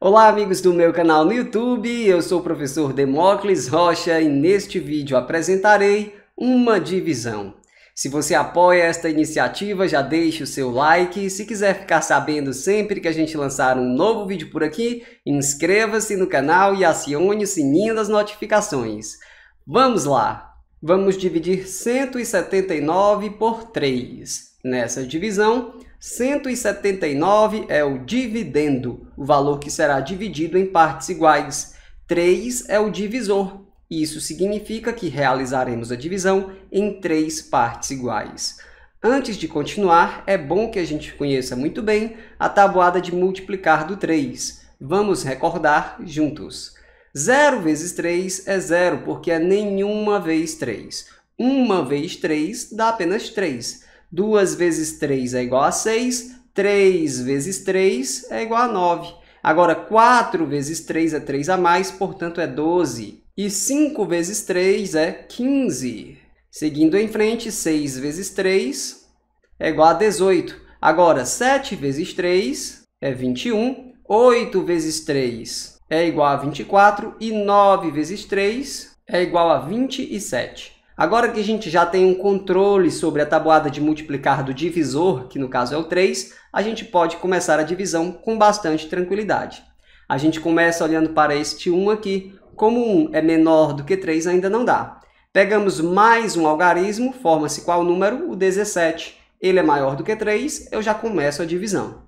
Olá amigos do meu canal no YouTube, eu sou o professor Demócles Rocha e neste vídeo apresentarei uma divisão. Se você apoia esta iniciativa, já deixe o seu like. Se quiser ficar sabendo sempre que a gente lançar um novo vídeo por aqui, inscreva-se no canal e acione o sininho das notificações. Vamos lá! Vamos dividir 179 por 3. Nessa divisão, 179 é o dividendo, o valor que será dividido em partes iguais. 3 é o divisor. Isso significa que realizaremos a divisão em três partes iguais. Antes de continuar, é bom que a gente conheça muito bem a tabuada de multiplicar do 3. Vamos recordar juntos. 0 vezes 3 é 0, porque é nenhuma vez 3. Uma vez 3 dá apenas 3. 2 vezes 3 é igual a 6, 3 vezes 3 é igual a 9. Agora, 4 vezes 3 é 3 a mais, portanto é 12. E 5 vezes 3 é 15. Seguindo em frente, 6 vezes 3 é igual a 18. Agora, 7 vezes 3 é 21, 8 vezes 3 é igual a 24 e 9 vezes 3 é igual a 27. Agora que a gente já tem um controle sobre a tabuada de multiplicar do divisor, que no caso é o 3, a gente pode começar a divisão com bastante tranquilidade. A gente começa olhando para este 1 aqui. Como 1 é menor do que 3, ainda não dá. Pegamos mais um algarismo, forma-se qual número? O 17. Ele é maior do que 3, eu já começo a divisão.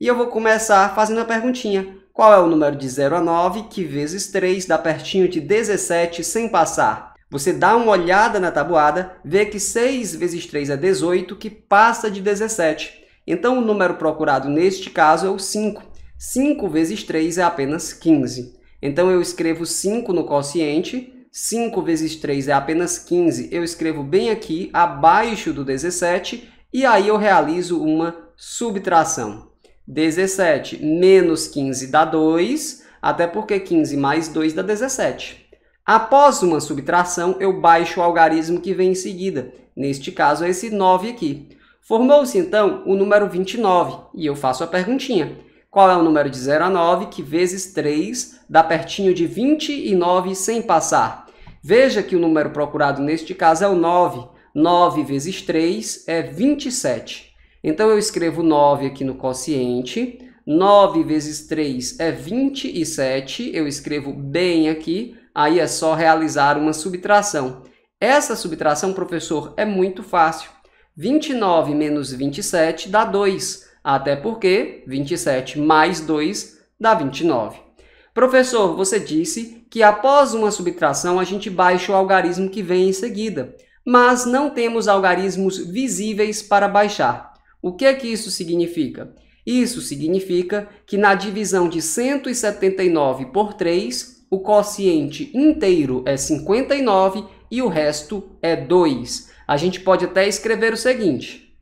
E eu vou começar fazendo a perguntinha. Qual é o número de 0 a 9, que vezes 3 dá pertinho de 17 sem passar? Você dá uma olhada na tabuada, vê que 6 vezes 3 é 18, que passa de 17. Então, o número procurado neste caso é o 5. 5 vezes 3 é apenas 15. Então, eu escrevo 5 no quociente, 5 vezes 3 é apenas 15. Eu escrevo bem aqui, abaixo do 17, e aí eu realizo uma subtração. 17 menos 15 dá 2, até porque 15 mais 2 dá 17. Após uma subtração, eu baixo o algarismo que vem em seguida, neste caso é esse 9 aqui. Formou-se então o número 29, e eu faço a perguntinha. Qual é o número de 0 a 9 que vezes 3 dá pertinho de 29 sem passar? Veja que o número procurado neste caso é o 9. 9 vezes 3 é 27. Então eu escrevo 9 aqui no quociente. 9 vezes 3 é 27. Eu escrevo bem aqui aí é só realizar uma subtração. Essa subtração, professor, é muito fácil. 29 menos 27 dá 2, até porque 27 mais 2 dá 29. Professor, você disse que após uma subtração a gente baixa o algarismo que vem em seguida, mas não temos algarismos visíveis para baixar. O que é que isso significa? Isso significa que na divisão de 179 por 3, o quociente inteiro é 59 e o resto é 2. A gente pode até escrever o seguinte: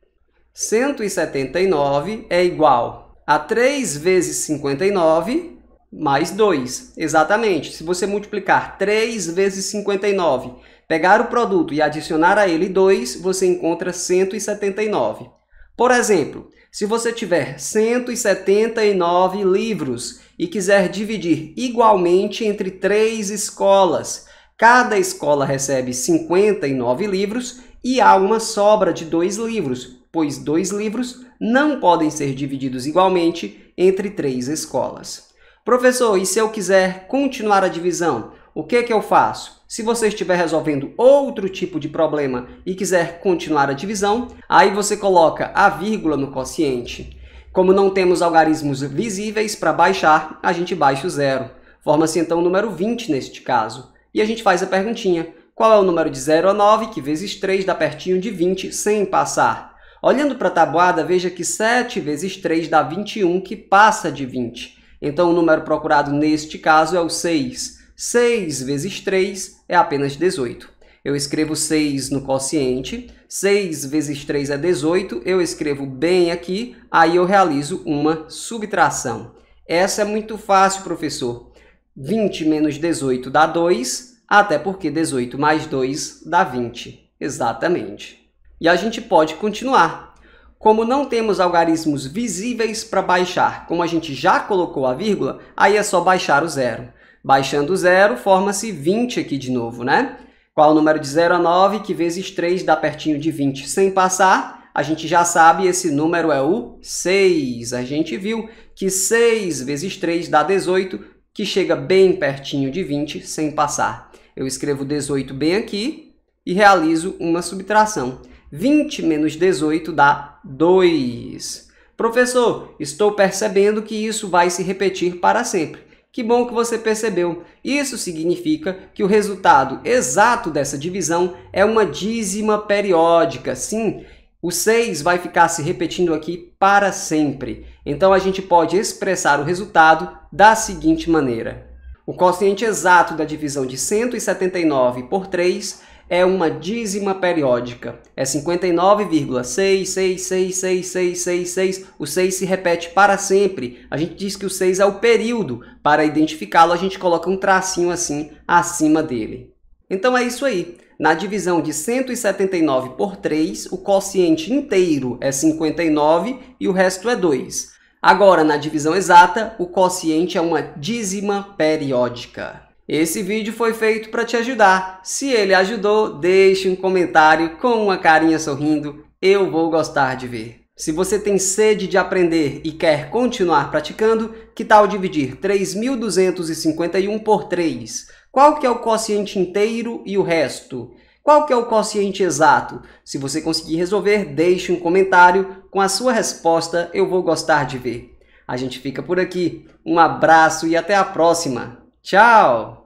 179 é igual a 3 vezes 59 mais 2. Exatamente. Se você multiplicar 3 vezes 59, pegar o produto e adicionar a ele 2, você encontra 179. Por exemplo, se você tiver 179 livros e quiser dividir igualmente entre três escolas, cada escola recebe 59 livros e há uma sobra de dois livros, pois dois livros não podem ser divididos igualmente entre três escolas. Professor, e se eu quiser continuar a divisão, o que, que eu faço? Se você estiver resolvendo outro tipo de problema e quiser continuar a divisão, aí você coloca a vírgula no quociente. Como não temos algarismos visíveis para baixar, a gente baixa o zero. Forma-se então o número 20 neste caso. E a gente faz a perguntinha. Qual é o número de 0 a 9, que vezes 3 dá pertinho de 20, sem passar? Olhando para a tabuada, veja que 7 vezes 3 dá 21, que passa de 20. Então, o número procurado neste caso é o 6. 6 vezes 3 é apenas 18. Eu escrevo 6 no quociente, 6 vezes 3 é 18, eu escrevo bem aqui, aí eu realizo uma subtração. Essa é muito fácil, professor. 20 menos 18 dá 2, até porque 18 mais 2 dá 20. Exatamente. E a gente pode continuar. Como não temos algarismos visíveis para baixar, como a gente já colocou a vírgula, aí é só baixar o zero. Baixando o zero, forma-se 20 aqui de novo, né? Qual o número de 0 a 9, que vezes 3 dá pertinho de 20 sem passar? A gente já sabe, esse número é o 6. A gente viu que 6 vezes 3 dá 18, que chega bem pertinho de 20 sem passar. Eu escrevo 18 bem aqui e realizo uma subtração. 20 menos 18 dá 2. Professor, estou percebendo que isso vai se repetir para sempre. Que bom que você percebeu. Isso significa que o resultado exato dessa divisão é uma dízima periódica. Sim, o 6 vai ficar se repetindo aqui para sempre. Então a gente pode expressar o resultado da seguinte maneira. O quociente exato da divisão de 179 por 3 é uma dízima periódica. É 59,66666666. O 6 se repete para sempre. A gente diz que o 6 é o período. Para identificá-lo, a gente coloca um tracinho assim acima dele. Então é isso aí. Na divisão de 179 por 3, o quociente inteiro é 59 e o resto é 2. Agora, na divisão exata, o quociente é uma dízima periódica. Esse vídeo foi feito para te ajudar. Se ele ajudou, deixe um comentário com uma carinha sorrindo, eu vou gostar de ver. Se você tem sede de aprender e quer continuar praticando, que tal dividir 3.251 por 3? Qual que é o quociente inteiro e o resto? Qual que é o quociente exato? Se você conseguir resolver, deixe um comentário com a sua resposta, eu vou gostar de ver. A gente fica por aqui. Um abraço e até a próxima! Tchau!